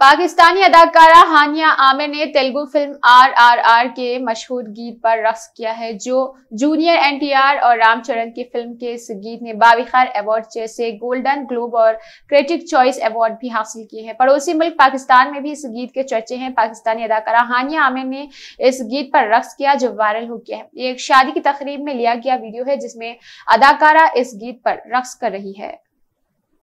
पाकिस्तानी अदाकारा हानिया आमिर ने Telugu film R R R के मशहूर गीत पर रक्स किया है जो जूनियर एनटीआर और रामचरण की फिल्म के इस गीत ने बाविखार अवार्ड जैसे गोल्डन ग्लोब और क्रिटिक चॉइस अवार्ड भी हासिल किए हैं पड़ोसी मुल्क पाकिस्तान में भी इस गीत के चर्चे हैं पाकिस्तानी अदाकारा हानिया आमिर ने इस गीत पर रक्स किया जो वायरल हो गया है ये एक शादी की तकरीब में लिया गया वीडियो है जिसमें अदाकारा इस गीत पर रक्स कर रही है